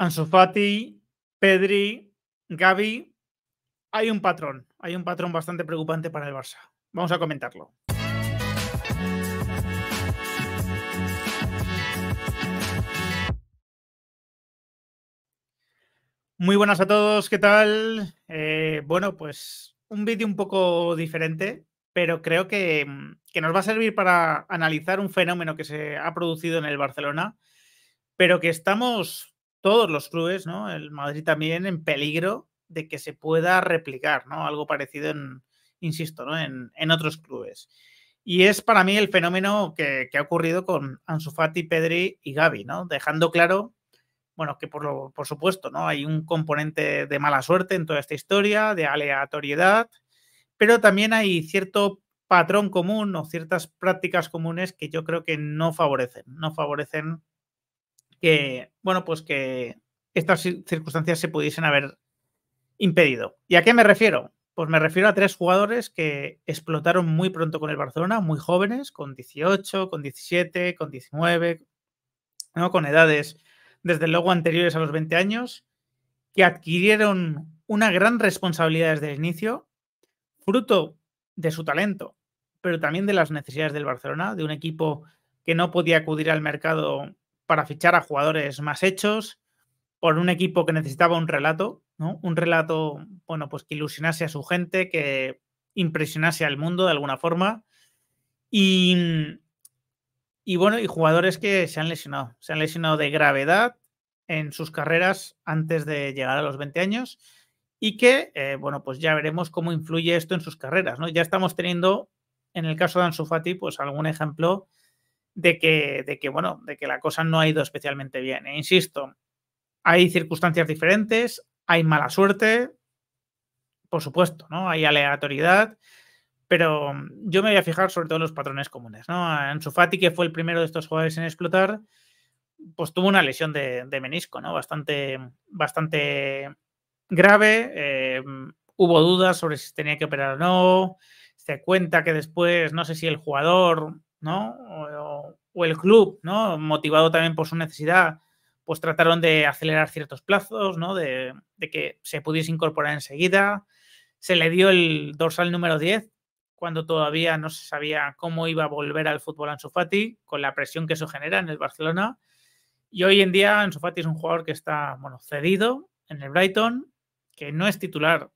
Ansu Fati, Pedri, Gaby, hay un patrón, hay un patrón bastante preocupante para el Barça. Vamos a comentarlo. Muy buenas a todos, ¿qué tal? Eh, bueno, pues un vídeo un poco diferente, pero creo que, mm, que, nos va a servir para analizar un fenómeno que se ha producido en el Barcelona, pero que estamos todos los clubes, ¿no? El Madrid también en peligro de que se pueda replicar, ¿no? Algo parecido insisto, En, otros clubes. Y es para mí el fenómeno que, ha ocurrido con Ansu Fati, Pedri y Gaby, ¿no? Dejando claro, bueno, que por, por supuesto, ¿no? Hay un componente de mala suerte en toda esta historia, de aleatoriedad, pero también hay cierto patrón común o ciertas prácticas comunes que yo creo que no favorecen, no favorecen que, bueno, pues que estas circunstancias se pudiesen haber impedido. ¿Y a qué me refiero? Pues me refiero a tres jugadores que explotaron muy pronto con el Barcelona, muy jóvenes, con 18, con 17, con 19, ¿no? con edades desde luego anteriores a los 20 años, que adquirieron una gran responsabilidad desde el inicio, fruto de su talento, pero también de las necesidades del Barcelona, de un equipo que no podía acudir al mercado para fichar a jugadores más hechos, por un equipo que necesitaba un relato, Un relato, bueno, pues que ilusionase a su gente, que impresionase al mundo de alguna forma. Y, bueno, y jugadores que se han lesionado, se han lesionado de gravedad en sus carreras antes de llegar a los 20 años y que, eh, bueno, pues ya veremos cómo influye esto en sus carreras, Ya estamos teniendo, en el caso de Ansu Fati, pues algún ejemplo de que, de que, bueno, de que la cosa no ha ido especialmente bien. ¿eh? insisto, hay circunstancias diferentes, hay mala suerte, por supuesto, ¿no? Hay aleatoriedad, pero yo me voy a fijar sobre todo en los patrones comunes, ¿no? su Fati, que fue el primero de estos jugadores en explotar, pues tuvo una lesión de, menisco, ¿no? Bastante, bastante grave, eh, hubo dudas sobre si tenía que operar o no, se cuenta que después, no sé si el jugador ¿no? O, el club, ¿no? Motivado también por su necesidad, pues trataron de acelerar ciertos plazos, ¿no? De, que se pudiese incorporar enseguida. Se le dio el dorsal número 10 cuando todavía no se sabía cómo iba a volver al fútbol Ansu con la presión que eso genera en el Barcelona. Y hoy en día Ansu es un jugador que está, bueno, cedido en el Brighton, que no es titular,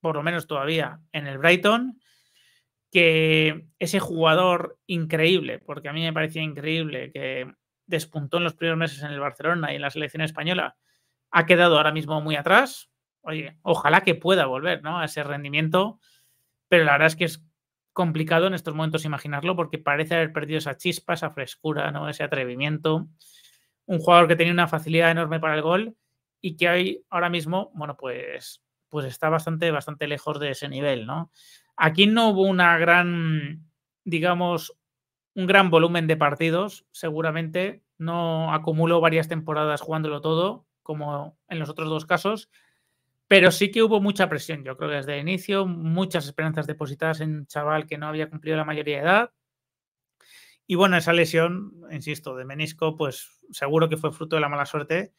por lo menos todavía, en el Brighton que ese jugador increíble, porque a mí me parecía increíble que despuntó en los primeros meses en el Barcelona y en la selección española, ha quedado ahora mismo muy atrás. Oye, ojalá que pueda volver ¿no? a ese rendimiento, pero la verdad es que es complicado en estos momentos imaginarlo porque parece haber perdido esa chispa, esa frescura, ¿no? ese atrevimiento. Un jugador que tenía una facilidad enorme para el gol y que hoy, ahora mismo, bueno, pues, pues está bastante, bastante lejos de ese nivel, ¿no? Aquí no hubo una gran, digamos, un gran volumen de partidos, seguramente. No acumuló varias temporadas jugándolo todo, como en los otros dos casos, pero sí que hubo mucha presión, yo creo que desde el inicio, muchas esperanzas depositadas en un chaval que no había cumplido la mayoría de edad. Y bueno, esa lesión, insisto, de menisco, pues seguro que fue fruto de la mala suerte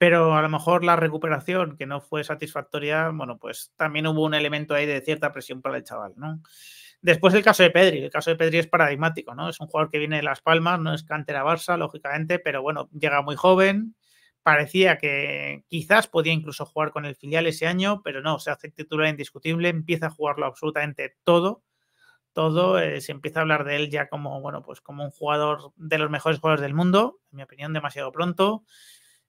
pero a lo mejor la recuperación que no fue satisfactoria, bueno, pues también hubo un elemento ahí de cierta presión para el chaval, ¿no? Después el caso de Pedri, el caso de Pedri es paradigmático, ¿no? Es un jugador que viene de Las Palmas, no es cantera Barça, lógicamente, pero bueno, llega muy joven, parecía que quizás podía incluso jugar con el filial ese año, pero no, se hace titular indiscutible, empieza a jugarlo absolutamente todo, todo, eh, se empieza a hablar de él ya como, bueno, pues como un jugador de los mejores jugadores del mundo, en mi opinión, demasiado pronto,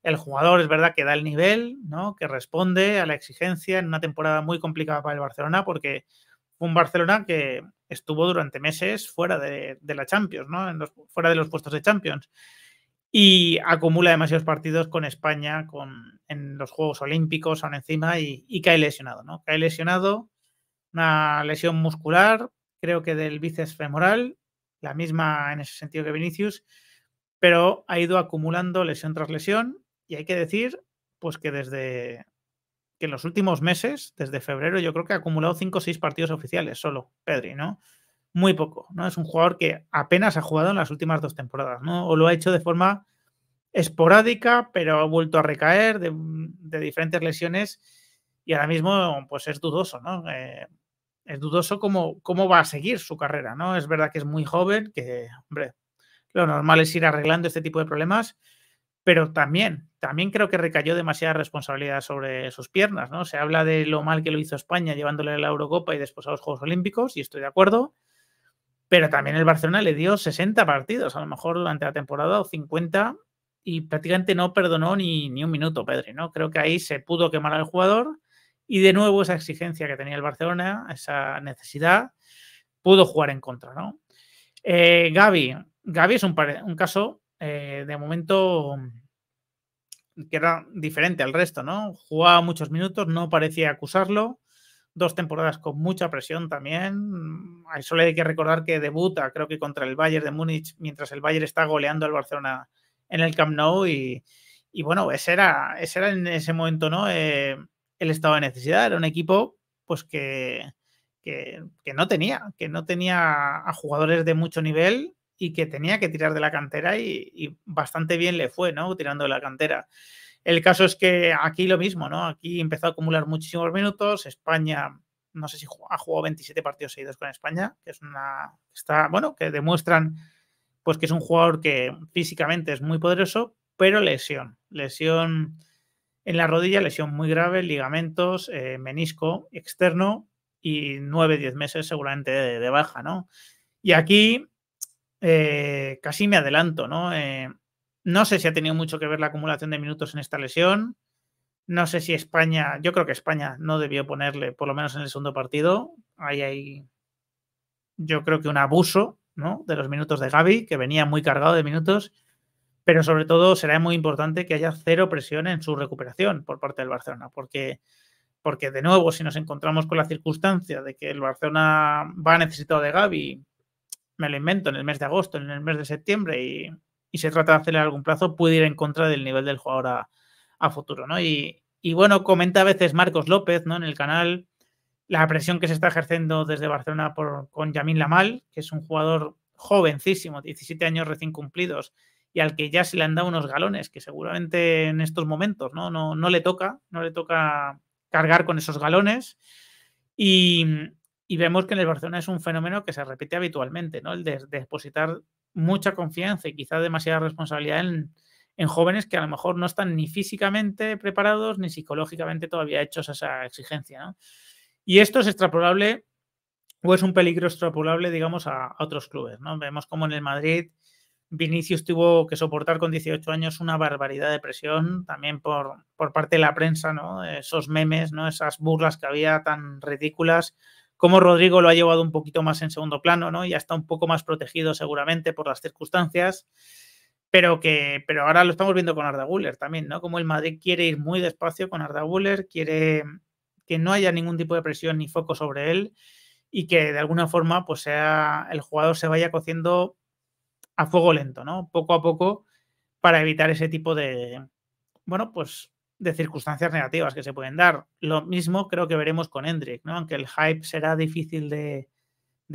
el jugador es verdad que da el nivel, ¿no? Que responde a la exigencia en una temporada muy complicada para el Barcelona porque fue un Barcelona que estuvo durante meses fuera de, la Champions, ¿no? los, fuera de los puestos de Champions. Y acumula demasiados partidos con España, con, en los Juegos Olímpicos, aún encima, y, y cae lesionado, ¿no? Cae lesionado, una lesión muscular, creo que del bíceps femoral, la misma en ese sentido que Vinicius, pero ha ido acumulando lesión tras lesión y hay que decir, pues que desde que en los últimos meses, desde febrero, yo creo que ha acumulado 5 o 6 partidos oficiales solo, Pedri, ¿no? Muy poco, ¿no? Es un jugador que apenas ha jugado en las últimas dos temporadas, ¿no? O lo ha hecho de forma esporádica, pero ha vuelto a recaer de, diferentes lesiones y ahora mismo, pues es dudoso, ¿no? Eh, es dudoso cómo, cómo va a seguir su carrera, ¿no? Es verdad que es muy joven, que, hombre, lo normal es ir arreglando este tipo de problemas, pero también, también creo que recayó demasiada responsabilidad sobre sus piernas, ¿no? Se habla de lo mal que lo hizo España llevándole a la Eurocopa y después a los Juegos Olímpicos, y estoy de acuerdo, pero también el Barcelona le dio 60 partidos, a lo mejor durante la temporada, o 50, y prácticamente no perdonó ni, un minuto, Pedri, ¿no? Creo que ahí se pudo quemar al jugador, y de nuevo esa exigencia que tenía el Barcelona, esa necesidad, pudo jugar en contra, ¿no? Gaby, eh, Gaby es un caso eh, de momento mm, que era diferente al resto, ¿no? Jugaba muchos minutos, no parecía acusarlo. Dos temporadas con mucha presión también. solo hay que recordar que debuta, creo que contra el Bayern de Múnich, mientras el Bayern está goleando al Barcelona en el Camp Nou. Y, bueno, ese era, era en ese momento, ¿no? Eh, el estado de necesidad. Era un equipo, pues que, que no tenía, que no tenía a jugadores de mucho nivel y que tenía que tirar de la cantera y, bastante bien le fue, ¿no? Tirando de la cantera. El caso es que aquí lo mismo, ¿no? Aquí empezó a acumular muchísimos minutos. España, no sé si ha jugado 27 partidos seguidos con España, que es una. Está, bueno, que demuestran pues que es un jugador que físicamente es muy poderoso, pero lesión. Lesión en la rodilla, lesión muy grave, ligamentos, eh, menisco externo y 9-10 meses seguramente de, baja, ¿no? Y aquí eh, casi me adelanto, ¿no? Eh, no sé si ha tenido mucho que ver la acumulación de minutos en esta lesión. No sé si España, yo creo que España no debió ponerle, por lo menos en el segundo partido. Ahí hay, yo creo que un abuso, ¿no? De los minutos de Gaby, que venía muy cargado de minutos. Pero sobre todo será muy importante que haya cero presión en su recuperación por parte del Barcelona, porque, porque de nuevo, si nos encontramos con la circunstancia de que el Barcelona va necesitado de Gaby, me lo invento en el mes de agosto, en el mes de septiembre y, se trata de acelerar algún plazo, puede ir en contra del nivel del jugador a, futuro, ¿no? Y, bueno, comenta a veces Marcos López, ¿no? En el canal, la presión que se está ejerciendo desde Barcelona por, con Yamin Lamal, que es un jugador jovencísimo, 17 años recién cumplidos, y al que ya se le han dado unos galones, que seguramente en estos momentos, ¿no? No, no le toca, no le toca cargar con esos galones. Y, y vemos que en el Barcelona es un fenómeno que se repite habitualmente, ¿no? El de, depositar mucha confianza y quizá demasiada responsabilidad en, en, jóvenes que a lo mejor no están ni físicamente preparados ni psicológicamente todavía hechos a esa exigencia, ¿no? Y esto es extrapolable o es un peligro extrapolable, digamos, a, otros clubes, ¿no? Vemos como en el Madrid Vinicius tuvo que soportar con 18 años una barbaridad de presión, también por, por parte de la prensa, ¿no? Esos memes, ¿no? Esas burlas que había tan ridículas como Rodrigo lo ha llevado un poquito más en segundo plano, ¿no? Ya está un poco más protegido seguramente por las circunstancias, pero que pero ahora lo estamos viendo con Arda Guller también, ¿no? Como el Madrid quiere ir muy despacio con Arda Guller, quiere que no haya ningún tipo de presión ni foco sobre él y que de alguna forma pues sea el jugador se vaya cociendo a fuego lento, ¿no? Poco a poco para evitar ese tipo de bueno, pues de circunstancias negativas que se pueden dar. Lo mismo creo que veremos con Hendrick, ¿no? Aunque el hype será difícil de,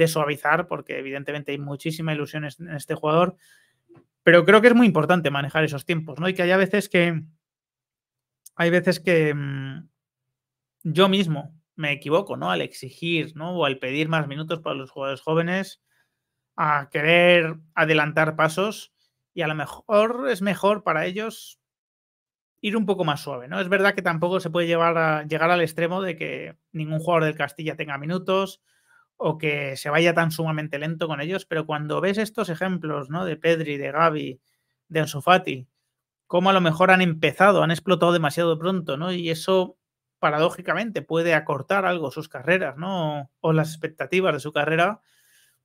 suavizar, porque evidentemente hay muchísima ilusión en este jugador. Pero creo que es muy importante manejar esos tiempos, ¿no? Y que haya veces que. Hay veces que mm, yo mismo me equivoco, ¿no? Al exigir, ¿no? O al pedir más minutos para los jugadores jóvenes, a querer adelantar pasos. Y a lo mejor es mejor para ellos ir un poco más suave, ¿no? Es verdad que tampoco se puede llevar a, llegar al extremo de que ningún jugador del Castilla tenga minutos o que se vaya tan sumamente lento con ellos, pero cuando ves estos ejemplos, ¿no? De Pedri, de Gaby, de Ensofati, cómo a lo mejor han empezado, han explotado demasiado pronto, ¿no? Y eso paradójicamente puede acortar algo sus carreras, ¿no? o las expectativas de su carrera,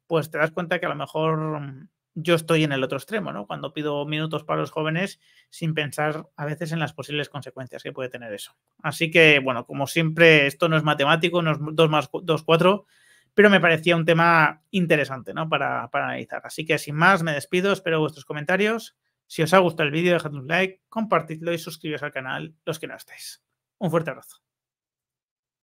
pues te das cuenta que a lo mejor mm, yo estoy en el otro extremo, ¿no? Cuando pido minutos para los jóvenes sin pensar a veces en las posibles consecuencias que puede tener eso. Así que, bueno, como siempre, esto no es matemático, no es 2 más 2, 4, pero me parecía un tema interesante, ¿no? Para, analizar. Así que, sin más, me despido, espero vuestros comentarios. Si os ha gustado el vídeo, dejad un like, compartidlo y suscribiros al canal los que no estáis. Un fuerte abrazo.